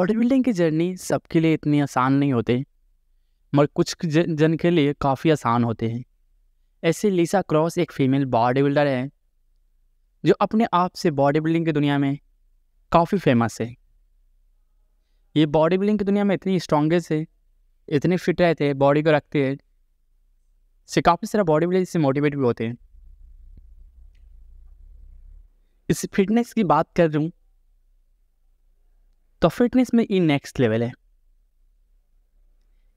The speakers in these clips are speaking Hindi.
बॉडी बिल्डिंग की जर्नी सबके लिए इतनी आसान नहीं होते मगर कुछ जन के लिए काफ़ी आसान होते हैं ऐसे लिसा क्रॉस एक फीमेल बॉडी बिल्डर है जो अपने आप से बॉडी बिल्डिंग की दुनिया में काफ़ी फेमस है ये बॉडी बिल्डिंग की दुनिया में इतनी स्ट्रॉन्गेस्ट है इतने फिट रहते हैं बॉडी को रखते हैं से काफ़ी सारा बॉडी बिल्डिंग से मोटिवेट भी होते हैं इस फिटनेस की बात कर रहा हूँ तो फिटनेस में ये नेक्स्ट लेवल है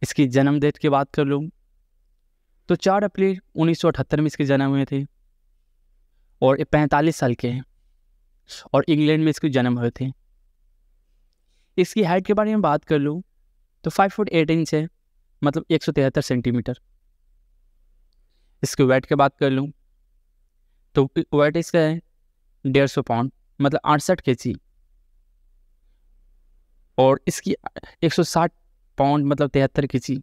इसकी जन्म डेट की बात कर लूँ तो चार अप्रैल उन्नीस में इसके जन्म हुए थे और ये पैंतालीस साल के हैं और इंग्लैंड में इसके जन्म हुए थे इसकी हाइट के बारे में बात कर लूँ तो फाइव फुट एट इंच है मतलब एक सौ तिहत्तर सेंटीमीटर इसके वेट की बात कर लूँ तो वेट इसका है डेढ़ सौ पाउंड मतलब अड़सठ के जी और इसकी 160 पाउंड मतलब तिहत्तर के जी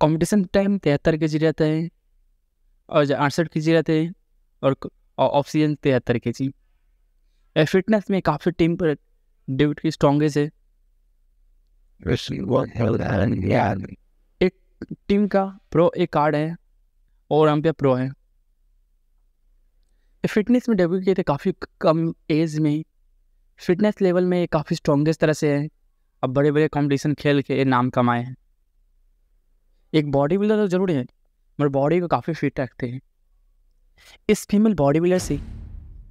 कॉम्पिटिशन टाइम तिहत्तर के जी रहता है और अड़सठ के जी रहते हैं और ऑक्सीजन तिहत्तर के जी फिटनेस में काफ़ी टीम पर डेविड की स्ट्रॉन्गेस्ट है एक टीम का प्रो एक कार्ड है और हम पे प्रो है फिटनेस में डेब्यू किए थे काफ़ी कम एज में फिटनेस लेवल में ये काफ़ी स्ट्रॉन्गेस्ट तरह से है अब बड़े बड़े कॉम्पिटिशन खेल के नाम कमाए हैं एक बॉडी बिल्डर तो जरूरी है मगर बॉडी को काफ़ी फिट रखते हैं इस फीमेल बॉडी बिल्डर से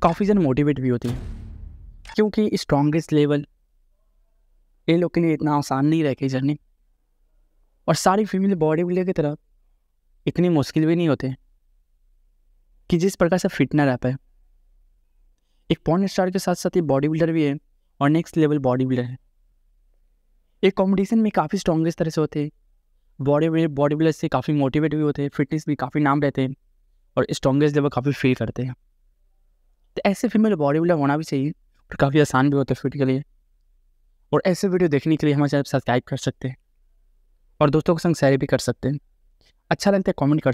काफ़ी ज़्यादा मोटिवेट भी होती है क्योंकि स्ट्रॉन्गेस्ट लेवल ये लोग के लिए इतना आसान नहीं रहेगी जर्नी और सारी फीमेल बॉडी बिल्डर की तरफ इतनी मुश्किल भी नहीं होते कि जिस प्रकार से फिट ना रह पाए एक पॉन स्टार के साथ साथ ये बॉडी बिल्डर भी है और नेक्स्ट लेवल बॉडी बिल्डर है एक कॉम्पिटिशन में काफ़ी स्ट्रॉन्ग इस तरह से होते हैं बॉडी बॉडी बिल्डर से काफ़ी मोटिवेट भी होते हैं फिटनेस भी काफ़ी नाम रहते हैं और स्ट्रॉन्गेस्ट लेवल काफ़ी फील करते हैं तो ऐसे फीमेल बॉडी बिल्डर होना भी चाहिए और काफ़ी आसान भी होता है फिट के लिए और ऐसे वीडियो देखने के लिए हमारे चैनल सब्सक्राइब कर सकते हैं और दोस्तों के संग शेयर भी कर सकते हैं अच्छा लगता है कॉमेंट कर